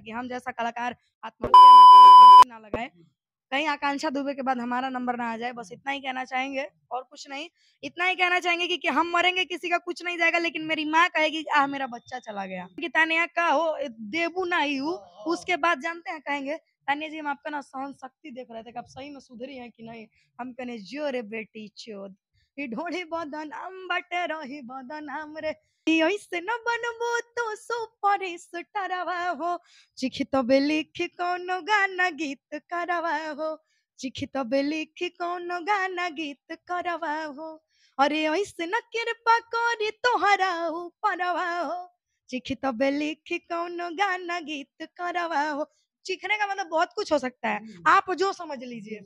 ताकि हम जैसा कलाकार आत्महत्या ना लगाए कहीं आकांक्षा दुबे के बाद हमारा नंबर ना आ जाए बस इतना ही कहना चाहेंगे और कुछ नहीं इतना ही कहना चाहेंगे कि, कि हम मरेंगे किसी का कुछ नहीं जाएगा लेकिन मेरी माँ कहेगी आह मेरा बच्चा चला गया कि तानिया का हो देबू ना ही हूँ हाँ। उसके बाद जानते हैं कहेंगे तानिया जी हम आपका ना सहन शक्ति देख रहे थे कि आप सही में सुधरी है कि नहीं हम कहने जो रे बेटी चोद कि ढोढ़े बदनाम बट रही बदनाम रे ऐसे न बनबो तो सुपर स्टारवा हो चिखी तबे लिख कौन गाना गीत करवा हो चिखी तबे लिख कौन गाना गीत करवा हो अरे ऐसे न कृपा करी तोहरा ऊपरवा हो चिखी तबे लिख कौन गाना गीत करवा हो चिखने का मतलब बहुत कुछ हो सकता है हम्म। आप जो समझ लीजिए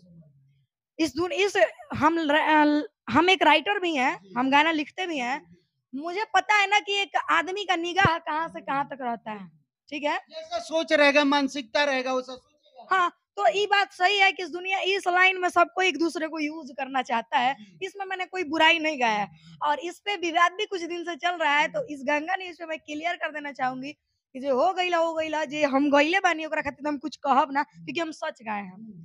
इस दून इस हम हम एक राइटर भी हैं हम गाना लिखते भी हैं मुझे पता है ना कि एक आदमी का निगाह कहाँ से कहाँ तक रहता है ठीक है जैसा सोच रहेगा मानसिकता रहेगा वैसा हाँ तो ये बात सही है कि दुनिया इस लाइन में सबको एक दूसरे को यूज करना चाहता है इसमें मैंने कोई बुराई नहीं गाया है और इस पे विवाद भी कुछ दिन से चल रहा है तो इस गंगा ने पे मैं क्लियर कर देना चाहूंगी कि जो हो गईला हो ला जे हम गईले बानी खातिर तो हम कुछ कहब ना क्योंकि हम सच गाए हैं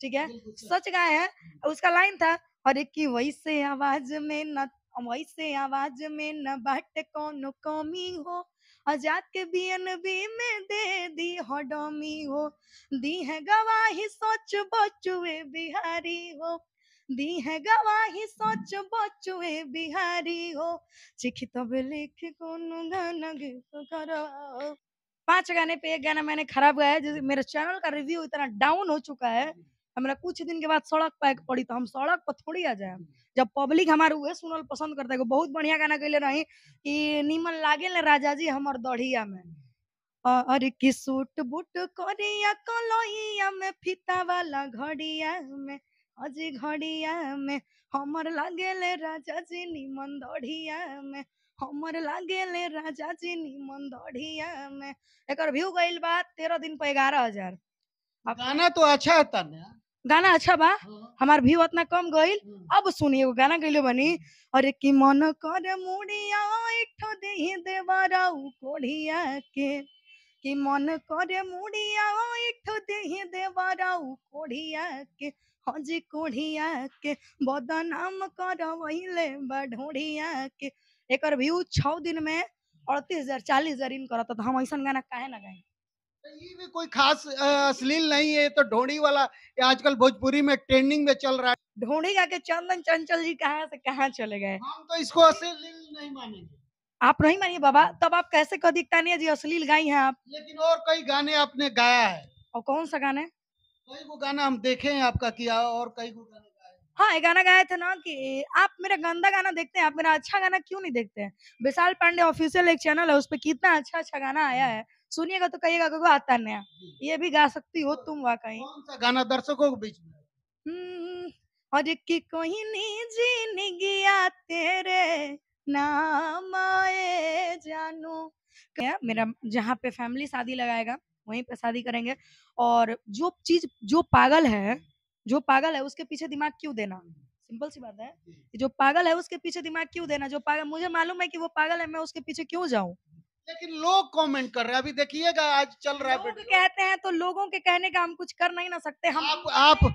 ठीक है सच गाए हैं हम्म। उसका लाइन था और एक की वैसे आवाज में न वैसे आवाज में न बट कौन कौमी हो आजाद के बी एन बी में दे दी हो डोमी हो दी है गवाही सोच बचुए बिहारी हो दी है गवाही सोच हम्म। बचुए बिहारी हो चिखी तब लिख को करो पांच गाने पे एक गाना मैंने खराब गाया जैसे मेरे चैनल का रिव्यू इतना डाउन हो चुका है हमारा कुछ दिन के बाद सड़क पैक पड़ी तो हम सड़क पर थोड़ी आ जाए हम्म। जब पब्लिक हमारे वह सुनल पसंद करता है बहुत बढ़िया गाना गए रही कि निमन लागे ना राजा जी हमारे दढ़िया में और हम्म। की सूट बुट करिया कलैया में फीता वाला घड़िया में अज घड़िया में हमर लागे ले राजा जी निमन दढ़िया में हमर लागे ले राजा जी निमन दढ़िया में एक व्यू गईल बा तेरह दिन पे ग्यारह हजार गाना तो अच्छा है तन गाना अच्छा बा हाँ। हमार भी उतना कम गईल हाँ। अब सुनिए वो गाना गईलो बनी अरे हाँ। की मन कर मुड़िया एक इठो दे देवारा कोढ़िया के की मन कर मुड़िया एक इठो दे देवारा कोढ़िया के हज कोढ़िया के बदनाम कर वहीले बढ़ोढ़िया के एकर व्यू 6 दिन में 38000 40000 इन करत तो हम ऐसा गाना काहे ना गाई ये भी कोई खास अश्लील नहीं है तो ढोड़ी वाला आजकल भोजपुरी में ट्रेंडिंग में चल रहा है ढोड़ी का के चंदन चंचल जी कहा से कहा चले गए हम तो इसको अश्लील नहीं मानेंगे आप नहीं मानिए बाबा तब आप कैसे कह दिखता नहीं है जी अश्लील गाई हैं आप लेकिन और कई गाने आपने गाया है और कौन सा गाना है कई गो गाना हम देखे हैं आपका किया और कई गो गाने हाँ एक गाना गाया था ना कि आप मेरा गंदा गाना देखते हैं आप मेरा अच्छा गाना क्यों नहीं देखते हैं विशाल पांडे ऑफिशियल एक चैनल है उस पर कितना अच्छा अच्छा गाना आया हम्म। है सुनिएगा तो कहिएगा क्योंकि आता नया ये भी गा सकती हो तुम वहाँ कहीं गाना दर्शकों के बीच में हम्म, और कि कोहनी जीन निगिया तेरे नाम आए जानो मेरा जहाँ पे फैमिली शादी लगाएगा वहीं पे शादी करेंगे और जो चीज जो पागल है जो पागल है उसके पीछे दिमाग क्यों देना सिंपल सी बात है जो पागल है उसके पीछे दिमाग क्यों देना जो पागल मुझे मालूम है कि वो पागल है मैं उसके पीछे क्यों जाऊं लेकिन लोग कमेंट कर रहे हैं अभी देखिएगा आज चल रहा है कहते हैं तो लोगों के कहने का हम कुछ कर नहीं ना सकते हम आप आप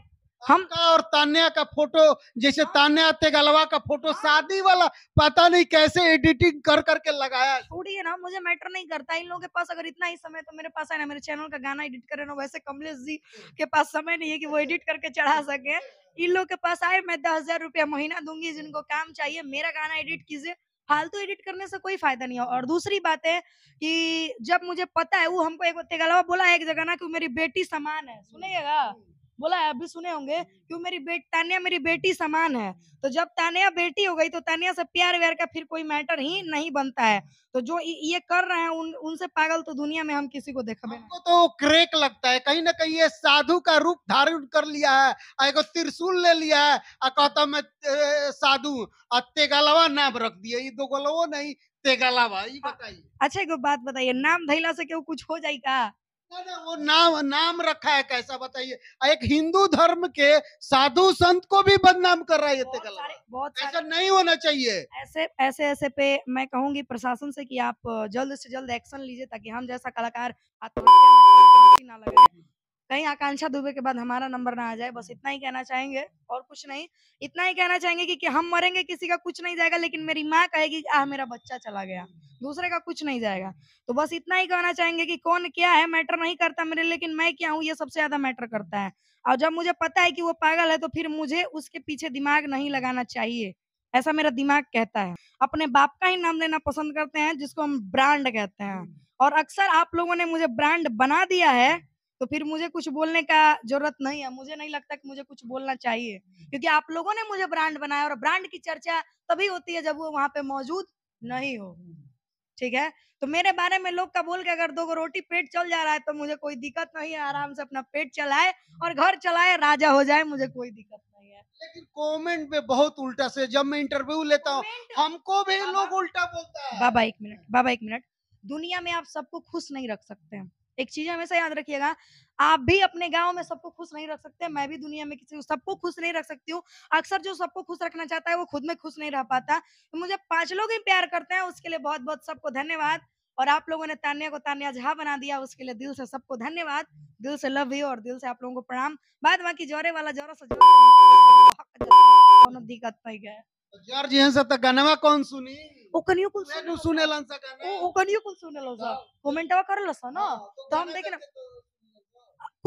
हम और तान्या का फोटो जैसे हाँ। तान्या तेगलवा का फोटो हाँ। शादी वाला पता नहीं कैसे एडिटिंग कर करके लगाया छोड़िए ना मुझे मैटर नहीं करता इन लोगों के पास अगर इतना ही समय तो मेरे पास है ना मेरे चैनल का गाना एडिट करे ना वैसे कमलेश जी के पास समय नहीं है कि वो एडिट करके चढ़ा सके इन लोग के पास आए मैं दस हजार रुपया महीना दूंगी जिनको काम चाहिए मेरा गाना एडिट कीजिए फालतू एडिट करने से कोई फायदा नहीं है और दूसरी बात है कि जब मुझे पता है वो हमको एक तेगलवा बोला है एक जगह ना कि मेरी बेटी समान है सुनिएगा बोला आप भी सुने होंगे हम्म। क्यों मेरी बेट तानिया मेरी बेटी समान है तो जब तानिया बेटी हो गई तो तानिया से प्यार व्यार का फिर कोई मैटर ही नहीं बनता है तो जो ये कर रहे हैं उन उनसे पागल तो दुनिया में हम किसी को देखा तो क्रेक लगता है कहीं ना कहीं ये साधु का रूप धारण कर लिया है एगो त्रिशूल ले लिया है और कहता मैं साधु और नाम रख दिया ये दो गलवो नहीं तेगलावा ये बताइए अच्छा एक बात बताइए नाम धैला से क्यों कुछ हो जाएगा वो नाम नाम रखा है कैसा बताइए एक हिंदू धर्म के साधु संत को भी बदनाम कर रहा है बहुत सारे, बहुत ऐसा नहीं होना चाहिए ऐसे ऐसे ऐसे पे मैं कहूंगी प्रशासन से कि आप जल्द से जल्द एक्शन लीजिए ताकि हम जैसा कलाकार आत्महत्या ना लगे कहीं आकांक्षा दुबे के बाद हमारा नंबर ना आ जाए बस इतना ही कहना चाहेंगे और कुछ नहीं इतना ही कहना चाहेंगे कि, कि हम मरेंगे किसी का कुछ नहीं जाएगा लेकिन मेरी माँ कहेगी आह मेरा बच्चा चला गया दूसरे का कुछ नहीं जाएगा तो बस इतना ही कहना चाहेंगे कि कौन क्या है मैटर नहीं करता मेरे लेकिन मैं क्या हूँ ये सबसे ज्यादा मैटर करता है और जब मुझे पता है कि वो पागल है तो फिर मुझे उसके पीछे दिमाग नहीं लगाना चाहिए ऐसा मेरा दिमाग कहता है अपने बाप का ही नाम लेना पसंद करते हैं जिसको हम ब्रांड कहते हैं हम्म। और अक्सर आप लोगों ने मुझे ब्रांड बना दिया है तो फिर मुझे कुछ बोलने का जरूरत नहीं है मुझे नहीं लगता कि मुझे कुछ बोलना चाहिए क्योंकि आप लोगों ने मुझे ब्रांड बनाया और ब्रांड की चर्चा तभी होती है जब वो वहां पे मौजूद नहीं हो ठीक है तो मेरे बारे में लोग का बोल के अगर दो रोटी पेट चल जा रहा है तो मुझे कोई दिक्कत नहीं है आराम से अपना पेट चलाए और घर चलाए राजा हो जाए मुझे कोई दिक्कत नहीं है लेकिन कमेंट में बहुत उल्टा से जब मैं इंटरव्यू लेता हूँ हमको भी लोग उल्टा बोलता है बाबा एक मिनट बाबा एक मिनट दुनिया में आप सबको खुश नहीं रख सकते हैं एक चीज हमेशा याद रखिएगा आप भी अपने गांव में सबको खुश नहीं रख सकते मैं भी दुनिया में किसी सबको खुश नहीं रख सकती हूँ अक्सर जो सबको खुश रखना चाहता है वो खुद में खुश नहीं रह पाता तो मुझे पांच लोग ही प्यार करते हैं उसके लिए बहुत बहुत सबको धन्यवाद और आप लोगों ने तान्या को तान्या झा बना दिया उसके लिए दिल से सबको धन्यवाद दिल से लव यू और दिल से आप लोगों को प्रणाम बाद बाकी जोरे वाला जोरा से जोरे दिक्कत नहीं गया जार जी हंसा त तो गानवा कौन सुनी ओ ओकनियो कुल सुने नु सुने लंसा हाँ, गाना ओ ओकनियो तो कुल सुने लंसा कमेंटवा कर सा ना हाँ, तो, तो हम देखना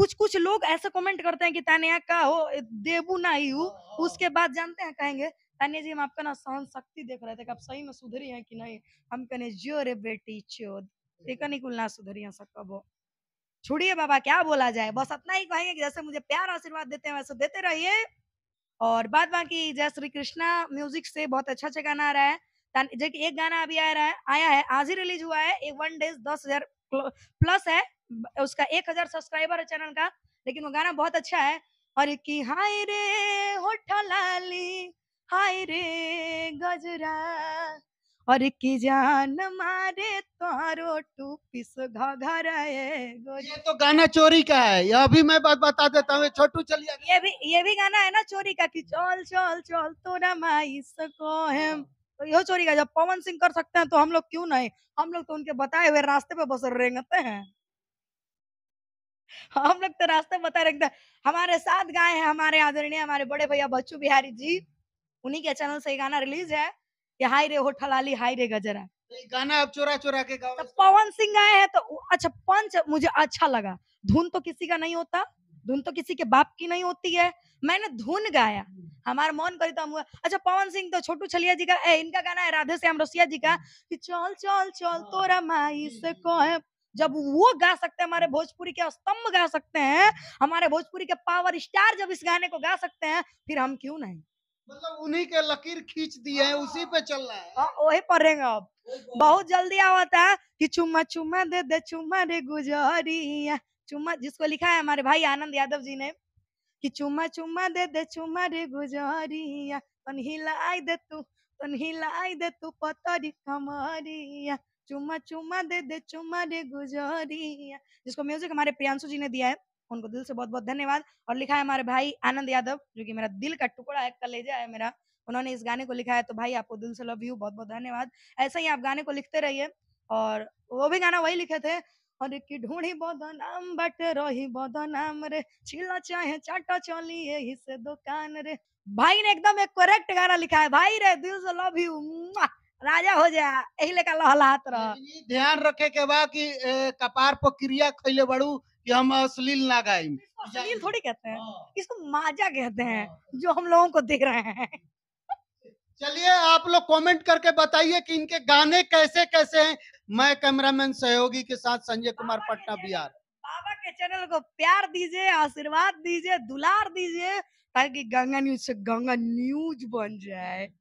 कुछ कुछ लोग ऐसे कमेंट करते हैं कि तानिया का हो देबू ना ही हूँ हाँ, उसके बाद जानते हैं कहेंगे तानिया जी हम आपका ना सहन शक्ति देख रहे थे कि आप सही में सुधरी हैं कि नहीं हम कहने जो रे बेटी चोद एक नहीं कुल ना सुधरी हैं सब हो छोड़िए बाबा क्या बोला जाए बस अपना ही कहेंगे कि जैसे मुझे प्यार आशीर्वाद देते हैं वैसे देते रहिए और बाद बाकी जय श्री कृष्णा म्यूजिक से बहुत अच्छा अच्छा गाना आ रहा है जो एक गाना अभी आ रहा है आया है आज ही रिलीज हुआ है एक वन डेज दस हजार प्लस है उसका एक हजार सब्सक्राइबर है चैनल का लेकिन वो गाना बहुत अच्छा है और कि हाय रे होठा लाली हाय रे गजरा और की जान मारे तारो टू पिस ये तो गाना चोरी का है यह भी मैं बात बता देता हूँ छोटू चलिए ये भी ये भी गाना है ना चोरी का कि चल चल चल तो ना माई है हाँ। तो यह चोरी का जब पवन सिंह कर सकते हैं तो हम लोग क्यों नहीं हम लोग तो उनके बताए हुए रास्ते पे बस रेंगते हैं हम लोग तो रास्ते बता रहे हमारे साथ गाए हैं हमारे आदरणीय हमारे बड़े भैया बच्चू बिहारी जी उन्हीं के चैनल से गाना रिलीज है कि हाय रे होठल आली हाय रे गजरा गाना अब चोरा चोरा के गाओ तो पवन सिंह आए हैं तो अच्छा पंच मुझे अच्छा लगा धुन तो किसी का नहीं होता धुन तो किसी के बाप की नहीं होती है मैंने धुन गाया हमारा मन करी तो हम अच्छा पवन सिंह तो छोटू छलिया जी का ए, इनका गाना है राधे श्याम रसिया जी का कि चल चल चल हाँ। तोरा माई से कह जब वो गा सकते हैं हमारे भोजपुरी के स्तंभ गा सकते हैं हमारे भोजपुरी के पावर स्टार जब इस गाने को गा सकते हैं फिर हम क्यों नहीं मतलब उन्हीं के लकीर खींच दी है उसी पे चल रहा है वही हाँ, पढ़ेगा अब बहुत जल्दी आवता है कि चुम्मा चुम्मा दे दे चुम्मा रे गुजरिया चुम्मा जिसको लिखा है हमारे भाई आनंद यादव जी ने कि चुम्मा चुम्मा दे दे चुम्मा रे गुजरिया हिलाई दे तू हिलाई दे तू पतरी कमरिया चुम्मा चुम्मा दे दे चुम्मा रे गुजरिया जिसको म्यूजिक हमारे प्रियांशु जी ने दिया है उनको दिल से बहुत बहुत धन्यवाद और लिखा है हमारे भाई आनंद यादव जो कि मेरा दिल का टुकड़ा है कलेजा है मेरा उन्होंने इस गाने को लिखा है तो भाई आपको दिल से लव यू बहुत बहुत धन्यवाद ऐसे ही आप गाने को लिखते रहिए और वो भी गाना वही लिखे थे और की ढूंढी बोधो नाम बट रोही बोधो नाम रे छिला चाहे चाटा चोली ये हिस्से दुकान रे भाई ने एकदम एक करेक्ट गाना लिखा है भाई रे दिल से लव यू राजा हो जा यही लेकर लहलात रह ध्यान रखे के बा कि कपार पर क्रिया खैले बड़ू कि हम अश्लील ना गाएं अश्लील थोड़ी कहते हैं हाँ। इसको माजा कहते हैं हाँ। जो हम लोगों को दिख रहे हैं चलिए आप लोग कमेंट करके बताइए कि इनके गाने कैसे कैसे हैं मैं कैमरामैन सहयोगी के साथ संजय कुमार पटना बिहार बाबा के चैनल को प्यार दीजिए आशीर्वाद दीजिए दुलार दीजिए ताकि गंगा न्यूज से गंगा न्यूज बन जाए